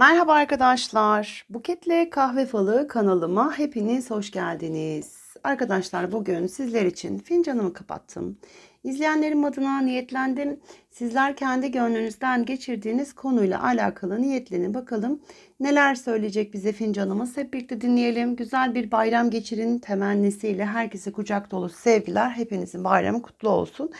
Merhaba arkadaşlar. Buketle Kahve Falı kanalıma hepiniz hoş geldiniz. Arkadaşlar bugün sizler için fincanımı kapattım. İzleyenlerim adına niyetlendim. Sizler kendi gönlünüzden geçirdiğiniz konuyla alakalı niyetlenin. Bakalım neler söyleyecek bize fincanımız. Hep birlikte dinleyelim. Güzel bir bayram geçirin temennisiyle herkese kucak dolu sevgiler. Hepinizin bayramı kutlu olsun.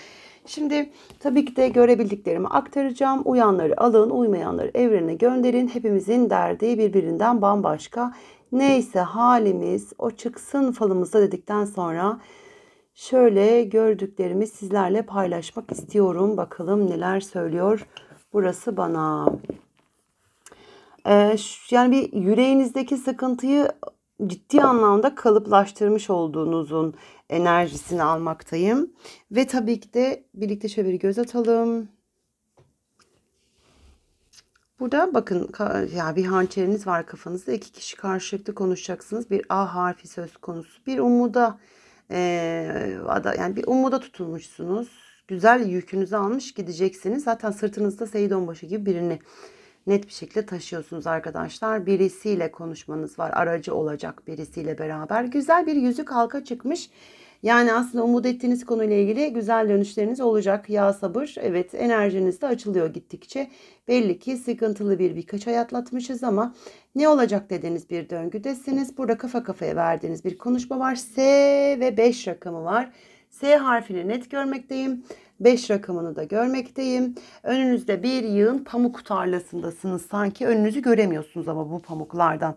Şimdi tabii ki de görebildiklerimi aktaracağım. Uyanları alın, uymayanları evrene gönderin. Hepimizin derdi birbirinden bambaşka. Neyse halimiz o çıksın falımıza dedikten sonra şöyle gördüklerimi sizlerle paylaşmak istiyorum. Bakalım neler söylüyor burası bana. Ee, yani bir yüreğinizdeki sıkıntıyı ciddi anlamda kalıplaştırmış olduğunuzun enerjisini almaktayım. Ve tabii ki de birlikte şöyle bir göz atalım. Burada bakın ya bir hançeriniz var kafanızda. iki kişi karşılıklı konuşacaksınız. Bir A harfi söz konusu. Bir umuda e, yani bir umuda tutulmuşsunuz. Güzel yükünüzü almış gideceksiniz. Zaten sırtınızda Seyit gibi birini net bir şekilde taşıyorsunuz arkadaşlar. Birisiyle konuşmanız var. Aracı olacak birisiyle beraber. Güzel bir yüzük halka çıkmış. Yani aslında umut ettiğiniz konuyla ilgili güzel dönüşleriniz olacak. Ya sabır. Evet enerjiniz de açılıyor gittikçe. Belli ki sıkıntılı bir birkaç ay atlatmışız ama ne olacak dediğiniz bir döngüdesiniz. Burada kafa kafaya verdiğiniz bir konuşma var. S ve 5 rakamı var. S harfini net görmekteyim. 5 rakamını da görmekteyim. Önünüzde bir yığın pamuk tarlasındasınız. Sanki önünüzü göremiyorsunuz ama bu pamuklardan.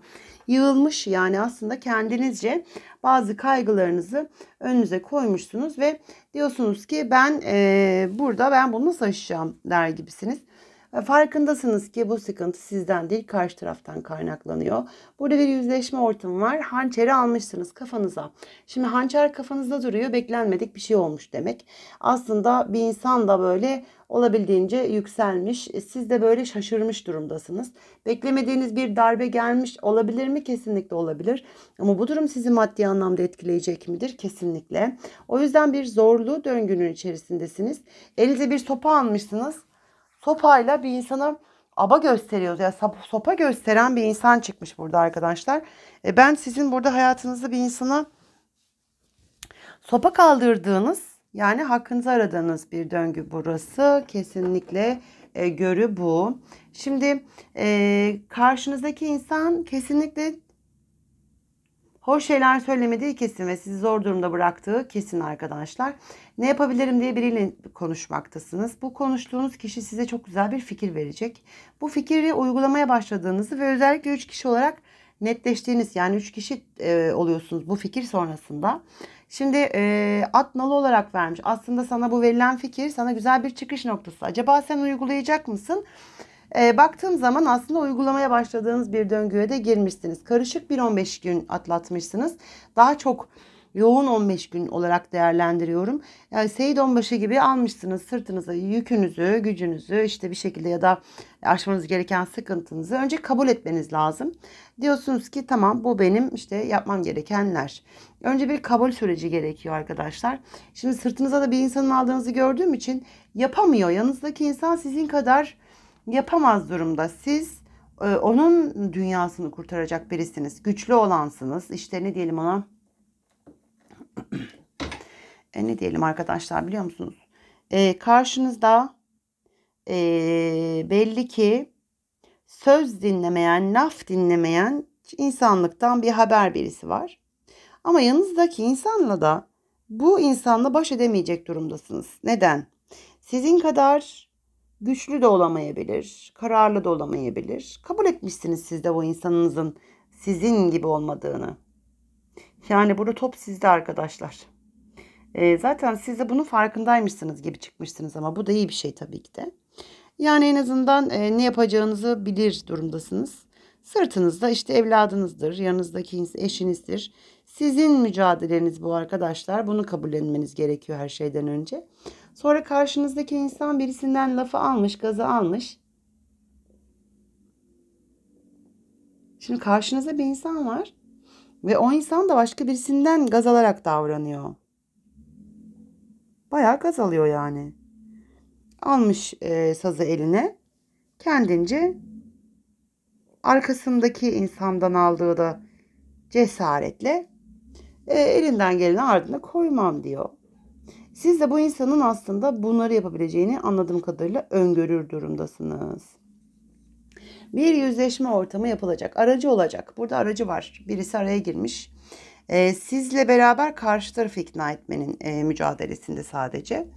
Yığılmış yani aslında kendinizce bazı kaygılarınızı önünüze koymuşsunuz ve diyorsunuz ki ben e, burada ben bunu nasıl aşacağım der gibisiniz. E, farkındasınız ki bu sıkıntı sizden değil karşı taraftan kaynaklanıyor. Burada bir yüzleşme ortamı var. Hançeri almışsınız kafanıza. Şimdi hançer kafanızda duruyor. Beklenmedik bir şey olmuş demek. Aslında bir insan da böyle olabildiğince yükselmiş. E, siz de böyle şaşırmış durumdasınız. Beklemediğiniz bir darbe gelmiş olabilir mi? Kesinlikle olabilir. Ama bu durum sizi maddi anlamda etkileyecek midir? Kesinlikle. O yüzden bir zorlu döngünün içerisindesiniz. Elinize bir sopa almışsınız sopayla bir insana aba gösteriyoruz. Yani sopa gösteren bir insan çıkmış burada arkadaşlar. E ben sizin burada hayatınızda bir insana sopa kaldırdığınız yani hakkınızı aradığınız bir döngü burası. Kesinlikle e, görü bu. Şimdi e, karşınızdaki insan kesinlikle Hoş şeyler söylemediği kesin ve sizi zor durumda bıraktığı kesin arkadaşlar. Ne yapabilirim diye biriyle konuşmaktasınız. Bu konuştuğunuz kişi size çok güzel bir fikir verecek. Bu fikri uygulamaya başladığınızı ve özellikle 3 kişi olarak netleştiğiniz yani 3 kişi e, oluyorsunuz bu fikir sonrasında. Şimdi e, at nalı olarak vermiş. Aslında sana bu verilen fikir sana güzel bir çıkış noktası. Acaba sen uygulayacak mısın? E, baktığım zaman aslında uygulamaya başladığınız bir döngüye de girmişsiniz. Karışık bir 15 gün atlatmışsınız. Daha çok yoğun 15 gün olarak değerlendiriyorum. Yani Seyit Onbaşı gibi almışsınız sırtınıza yükünüzü, gücünüzü işte bir şekilde ya da aşmanız gereken sıkıntınızı önce kabul etmeniz lazım. Diyorsunuz ki tamam bu benim işte yapmam gerekenler. Önce bir kabul süreci gerekiyor arkadaşlar. Şimdi sırtınıza da bir insanın aldığınızı gördüğüm için yapamıyor. Yanınızdaki insan sizin kadar yapamaz durumda. Siz e, onun dünyasını kurtaracak birisiniz. Güçlü olansınız. İşte ne diyelim ona? e, ne diyelim arkadaşlar biliyor musunuz? E, karşınızda e, belli ki söz dinlemeyen, laf dinlemeyen insanlıktan bir haber birisi var. Ama yanınızdaki insanla da bu insanla baş edemeyecek durumdasınız. Neden? Sizin kadar güçlü de olamayabilir, kararlı da olamayabilir. Kabul etmişsiniz siz de o insanınızın sizin gibi olmadığını. Yani burada top sizde arkadaşlar. E, zaten siz de bunun farkındaymışsınız gibi çıkmışsınız ama bu da iyi bir şey tabii ki de. Yani en azından e, ne yapacağınızı bilir durumdasınız. Sırtınızda işte evladınızdır, yanınızdaki eşinizdir. Sizin mücadeleniz bu arkadaşlar. Bunu kabullenmeniz gerekiyor her şeyden önce. Sonra karşınızdaki insan birisinden lafı almış, gazı almış. Şimdi karşınızda bir insan var ve o insan da başka birisinden gaz alarak davranıyor. Bayağı gaz alıyor yani. Almış e, sazı eline. Kendince arkasındaki insandan aldığı da cesaretle e, elinden geleni ardına koymam diyor. Siz de bu insanın aslında bunları yapabileceğini anladığım kadarıyla öngörür durumdasınız. Bir yüzleşme ortamı yapılacak. Aracı olacak. Burada aracı var. Birisi araya girmiş. E, sizle beraber karşı tarafı ikna etmenin e, mücadelesinde sadece.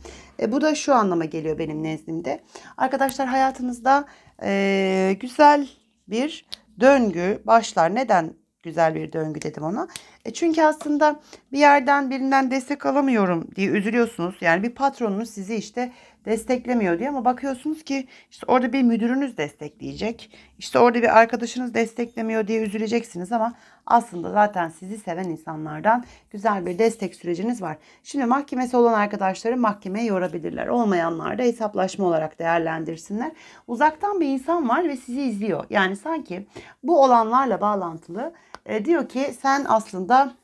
E, bu da şu anlama geliyor benim nezdimde. Arkadaşlar hayatınızda e, güzel bir döngü başlar. Neden güzel bir döngü dedim ona? E çünkü aslında bir yerden birinden destek alamıyorum diye üzülüyorsunuz. Yani bir patronunuz sizi işte desteklemiyor diye ama bakıyorsunuz ki işte orada bir müdürünüz destekleyecek. İşte orada bir arkadaşınız desteklemiyor diye üzüleceksiniz ama aslında zaten sizi seven insanlardan güzel bir destek süreciniz var. Şimdi mahkemesi olan arkadaşları mahkemeye yorabilirler. Olmayanlar da hesaplaşma olarak değerlendirsinler. Uzaktan bir insan var ve sizi izliyor. Yani sanki bu olanlarla bağlantılı e, diyor ki sen aslında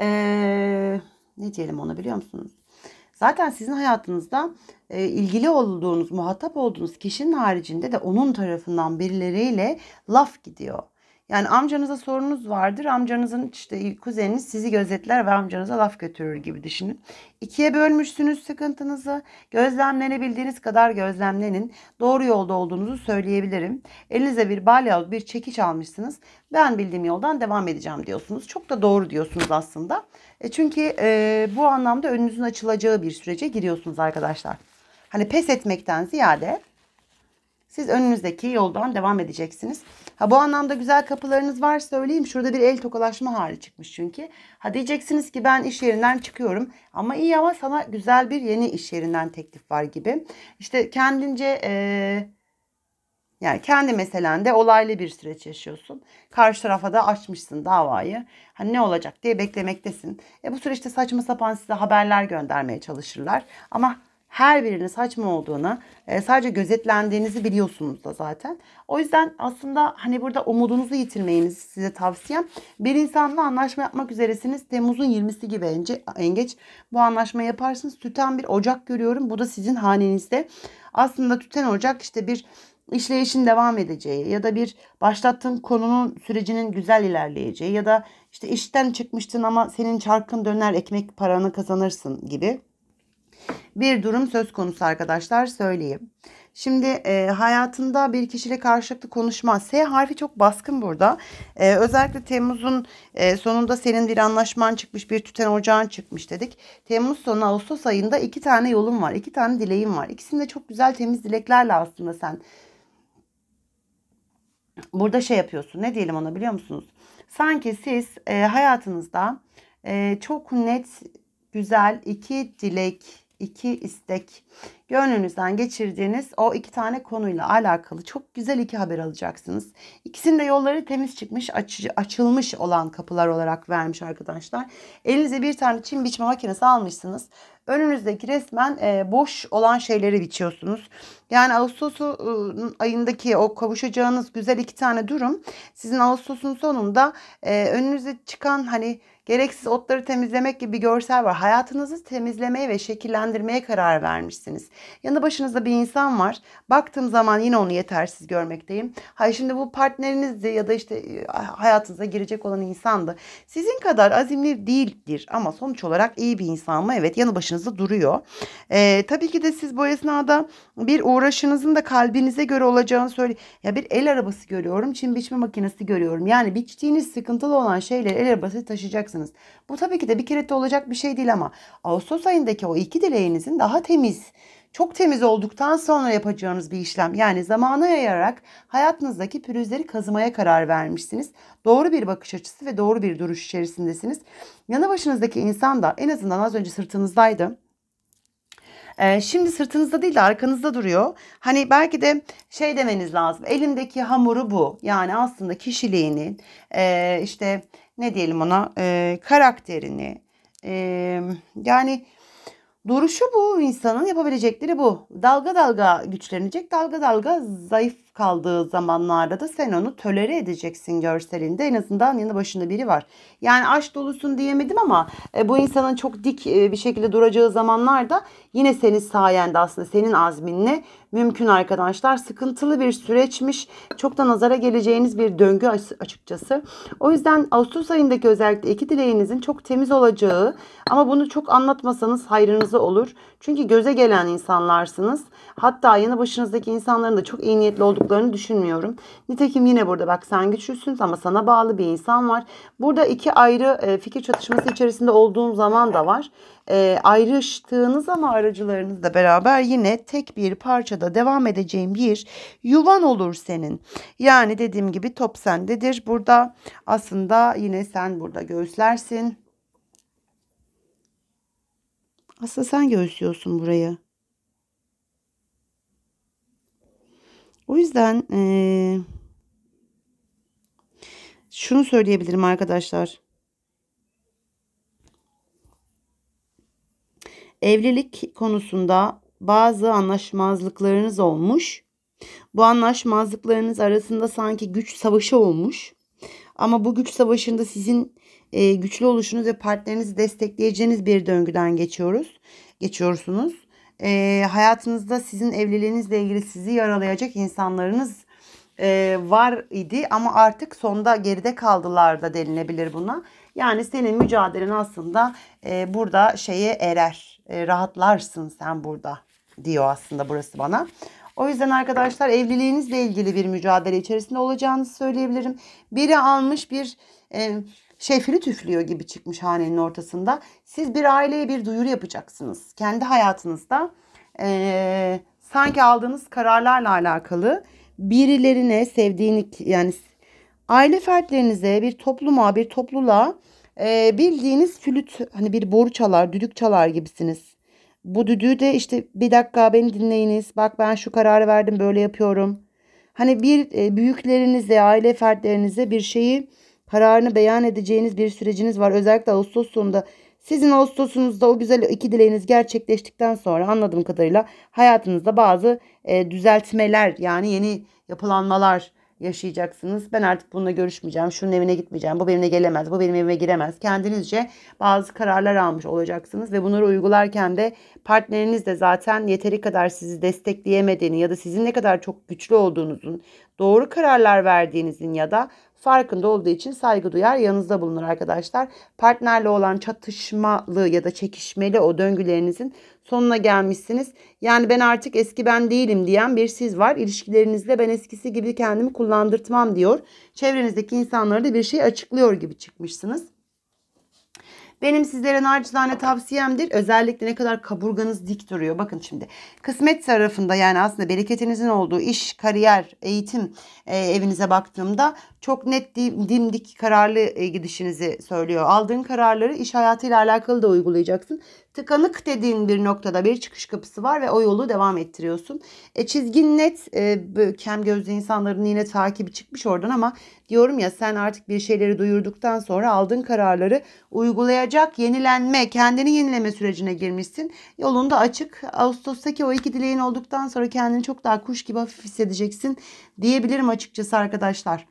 e, ne diyelim ona biliyor musunuz? Zaten sizin hayatınızda e, ilgili olduğunuz, muhatap olduğunuz kişinin haricinde de onun tarafından birileriyle laf gidiyor. Yani amcanıza sorunuz vardır. Amcanızın işte kuzeniniz sizi gözetler ve amcanıza laf götürür gibi düşünün. İkiye bölmüşsünüz sıkıntınızı. Gözlemlenebildiğiniz kadar gözlemlenin. Doğru yolda olduğunuzu söyleyebilirim. Elinize bir balyal bir çekiç almışsınız. Ben bildiğim yoldan devam edeceğim diyorsunuz. Çok da doğru diyorsunuz aslında. E çünkü e, bu anlamda önünüzün açılacağı bir sürece giriyorsunuz arkadaşlar. Hani pes etmekten ziyade siz önünüzdeki yoldan devam edeceksiniz. Ha bu anlamda güzel kapılarınız var söyleyeyim. Şurada bir el tokalaşma hali çıkmış çünkü. Ha diyeceksiniz ki ben iş yerinden çıkıyorum. Ama iyi ama sana güzel bir yeni iş yerinden teklif var gibi. İşte kendince ee, yani kendi meselende olaylı bir süreç yaşıyorsun. Karşı tarafa da açmışsın davayı. Hani ne olacak diye beklemektesin. E bu süreçte saçma sapan size haberler göndermeye çalışırlar. Ama her birinin saçma olduğunu, e, sadece gözetlendiğinizi biliyorsunuz da zaten. O yüzden aslında hani burada umudunuzu yitirmeyiniz size tavsiyem. Bir insanla anlaşma yapmak üzeresiniz. Temmuz'un 20'si gibi ence, engeç bu anlaşma yaparsınız. Tüten bir ocak görüyorum. Bu da sizin hanenizde. Aslında tüten ocak işte bir işleyişin devam edeceği ya da bir başlattığın konunun sürecinin güzel ilerleyeceği ya da işte işten çıkmıştın ama senin çarkın döner ekmek paranı kazanırsın gibi bir durum söz konusu arkadaşlar söyleyeyim. Şimdi e, hayatında bir kişiyle karşılıklı konuşma. S harfi çok baskın burada. E, özellikle Temmuz'un e, sonunda senin bir anlaşman çıkmış, bir tüten ocağın çıkmış dedik. Temmuz sonu Ağustos ayında iki tane yolun var, iki tane dileğin var. İkisinde çok güzel temiz dileklerle aslında sen burada şey yapıyorsun. Ne diyelim ona biliyor musunuz? Sanki siz e, hayatınızda e, çok net, güzel iki dilek iki istek. Gönlünüzden geçirdiğiniz o iki tane konuyla alakalı çok güzel iki haber alacaksınız. İkisinin de yolları temiz çıkmış, aç, açılmış olan kapılar olarak vermiş arkadaşlar. Elinize bir tane çim biçme makinesi almışsınız. Önünüzdeki resmen e, boş olan şeyleri biçiyorsunuz. Yani Ağustos e, ayındaki o kavuşacağınız güzel iki tane durum sizin Ağustos'un sonunda e, önünüze çıkan hani Gereksiz otları temizlemek gibi bir görsel var. Hayatınızı temizlemeye ve şekillendirmeye karar vermişsiniz. Yanı başınızda bir insan var. Baktığım zaman yine onu yetersiz görmekteyim. Hayır şimdi bu partnerinizdi ya da işte e, hayatınıza girecek olan insandı. Sizin kadar azimli değildir ama sonuç olarak iyi bir insan mı? Evet yanı başınızda duruyor. Ee, tabii ki de siz bu esnada bir uğraşınızın da kalbinize göre olacağını söyle. Ya bir el arabası görüyorum. Çim biçme makinesi görüyorum. Yani biçtiğiniz sıkıntılı olan şeyleri el arabası taşıyacaksınız olacaksınız. Bu tabii ki de bir kerette olacak bir şey değil ama Ağustos ayındaki o iki dileğinizin daha temiz, çok temiz olduktan sonra yapacağınız bir işlem. Yani zamana yayarak hayatınızdaki pürüzleri kazımaya karar vermişsiniz. Doğru bir bakış açısı ve doğru bir duruş içerisindesiniz. Yanı başınızdaki insan da en azından az önce sırtınızdaydı. Ee, şimdi sırtınızda değil de arkanızda duruyor. Hani belki de şey demeniz lazım. Elimdeki hamuru bu. Yani aslında kişiliğinin e, işte ne diyelim ona e, karakterini e, yani duruşu bu insanın yapabilecekleri bu. Dalga dalga güçlenecek dalga dalga zayıf kaldığı zamanlarda da sen onu tölere edeceksin görselinde en azından yanı başında biri var. Yani aşk dolusun diyemedim ama e, bu insanın çok dik e, bir şekilde duracağı zamanlarda yine senin sayende aslında senin azminle mümkün arkadaşlar. Sıkıntılı bir süreçmiş. Çok da nazara geleceğiniz bir döngü açıkçası. O yüzden Ağustos ayındaki özellikle iki dileğinizin çok temiz olacağı ama bunu çok anlatmasanız hayrınıza olur. Çünkü göze gelen insanlarsınız. Hatta yanı başınızdaki insanların da çok iyi niyetli olduklarını düşünmüyorum. Nitekim yine burada bak sen güçlüsün ama sana bağlı bir insan var. Burada iki ayrı e, fikir çatışması içerisinde olduğum zaman da var. E, ayrıştığınız ama aracılarınızla beraber yine tek bir parça da devam edeceğim bir yuvan olur senin. Yani dediğim gibi top sendedir. Burada aslında yine sen burada göğüslersin. Aslında sen göğüslüyorsun burayı. O yüzden ee, şunu söyleyebilirim arkadaşlar. Evlilik konusunda bazı anlaşmazlıklarınız olmuş. Bu anlaşmazlıklarınız arasında sanki güç savaşı olmuş. Ama bu güç savaşında sizin e, güçlü oluşunuz ve partnerinizi destekleyeceğiniz bir döngüden geçiyoruz. Geçiyorsunuz. E, hayatınızda sizin evliliğinizle ilgili sizi yaralayacak insanlarınız e, var idi ama artık sonda geride kaldılar da denilebilir buna. Yani senin mücadelen aslında e, burada şeye erer. E, rahatlarsın sen burada diyor aslında burası bana. O yüzden arkadaşlar evliliğinizle ilgili bir mücadele içerisinde olacağınızı söyleyebilirim. Biri almış bir e, şefini tüflüyor gibi çıkmış hanenin ortasında. Siz bir aileye bir duyuru yapacaksınız. Kendi hayatınızda e, sanki aldığınız kararlarla alakalı birilerine sevdiğini yani aile fertlerinize bir topluma bir topluluğa e, bildiğiniz flüt hani bir boru çalar düdük çalar gibisiniz bu düdüğü de işte bir dakika beni dinleyiniz. Bak ben şu kararı verdim böyle yapıyorum. Hani bir e, büyüklerinize, aile fertlerinize bir şeyi kararını beyan edeceğiniz bir süreciniz var. Özellikle Ağustos sonunda sizin Ağustos'unuzda o güzel iki dileğiniz gerçekleştikten sonra anladığım kadarıyla hayatınızda bazı e, düzeltmeler yani yeni yapılanmalar yaşayacaksınız. Ben artık bununla görüşmeyeceğim, şunun evine gitmeyeceğim, bu benimle gelemez, bu benim evime giremez. Kendinizce bazı kararlar almış olacaksınız ve bunları uygularken de partneriniz de zaten yeteri kadar sizi destekleyemediğini ya da sizin ne kadar çok güçlü olduğunuzun, doğru kararlar verdiğinizin ya da farkında olduğu için saygı duyar yanınızda bulunur arkadaşlar. Partnerle olan çatışmalı ya da çekişmeli o döngülerinizin sonuna gelmişsiniz. Yani ben artık eski ben değilim diyen bir siz var. İlişkilerinizde ben eskisi gibi kendimi kullandırtmam diyor. Çevrenizdeki insanlara da bir şey açıklıyor gibi çıkmışsınız. Benim sizlere nacizane tavsiyemdir. Özellikle ne kadar kaburganız dik duruyor. Bakın şimdi kısmet tarafında yani aslında bereketinizin olduğu iş, kariyer, eğitim e, evinize baktığımda çok net dimdik kararlı e, gidişinizi söylüyor. Aldığın kararları iş hayatıyla alakalı da uygulayacaksın tıkanık dediğin bir noktada bir çıkış kapısı var ve o yolu devam ettiriyorsun. E, çizgin net, e, kem gözlü insanların yine takibi çıkmış oradan ama diyorum ya sen artık bir şeyleri duyurduktan sonra aldığın kararları uygulayacak yenilenme, kendini yenileme sürecine girmişsin. Yolunda açık. Ağustos'taki o iki dileğin olduktan sonra kendini çok daha kuş gibi hafif hissedeceksin diyebilirim açıkçası arkadaşlar.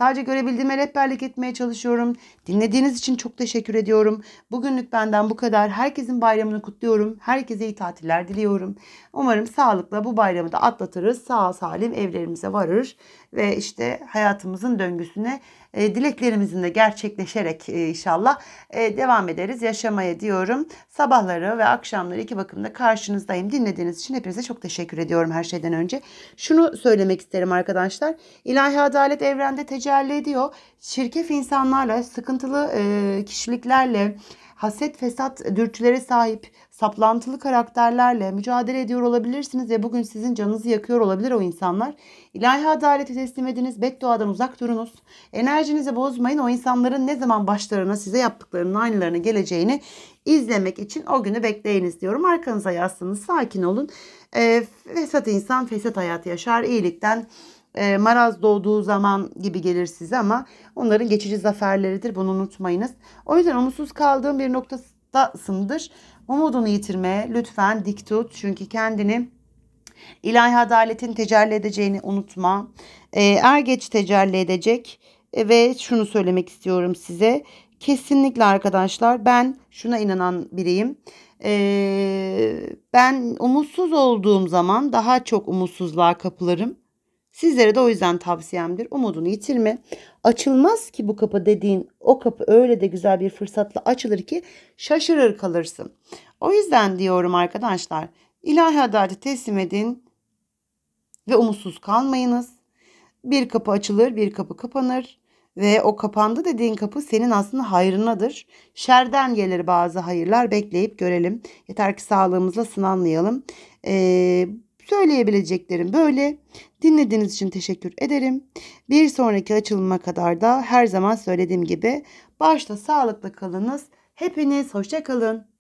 Sadece görebildiğime rehberlik etmeye çalışıyorum. Dinlediğiniz için çok teşekkür ediyorum. Bugünlük benden bu kadar. Herkesin bayramını kutluyorum. Herkese iyi tatiller diliyorum. Umarım sağlıkla bu bayramı da atlatırız. Sağ salim evlerimize varır ve işte hayatımızın döngüsüne e, dileklerimizin de gerçekleşerek e, inşallah e, devam ederiz yaşamaya diyorum. Sabahları ve akşamları iki bakımda karşınızdayım. Dinlediğiniz için hepinize çok teşekkür ediyorum her şeyden önce. Şunu söylemek isterim arkadaşlar. İlahi adalet evrende tecelli ediyor. Çirkef insanlarla, sıkıntılı e, kişiliklerle, haset fesat dürtülere sahip saplantılı karakterlerle mücadele ediyor olabilirsiniz ve bugün sizin canınızı yakıyor olabilir o insanlar. İlahi adaleti teslim ediniz, bedduadan uzak durunuz. Enerjinizi bozmayın. O insanların ne zaman başlarına size yaptıklarının aynılarına geleceğini izlemek için o günü bekleyiniz diyorum. Arkanıza yaslanın, sakin olun. E, fesat insan fesat hayatı yaşar. İyilikten e, maraz doğduğu zaman gibi gelir size ama onların geçici zaferleridir. Bunu unutmayınız. O yüzden umutsuz kaldığım bir noktasındasındır. Umudunu yitirme. Lütfen dik tut. Çünkü kendini ilahi adaletin tecelli edeceğini unutma. E, er geç tecelli edecek. E, ve şunu söylemek istiyorum size. Kesinlikle arkadaşlar ben şuna inanan biriyim. Ee, ben umutsuz olduğum zaman daha çok umutsuzluğa kapılarım. Sizlere de o yüzden tavsiyemdir. Umudunu yitirme. Açılmaz ki bu kapı dediğin o kapı öyle de güzel bir fırsatla açılır ki şaşırır kalırsın. O yüzden diyorum arkadaşlar ilahi adaleti teslim edin ve umutsuz kalmayınız. Bir kapı açılır bir kapı kapanır ve o kapandı dediğin kapı senin aslında hayrınadır. Şerden gelir bazı hayırlar bekleyip görelim. Yeter ki sağlığımızla sınanlayalım. Ee, söyleyebileceklerim böyle. Dinlediğiniz için teşekkür ederim. Bir sonraki açılıma kadar da her zaman söylediğim gibi başta sağlıklı kalınız. Hepiniz hoşça kalın.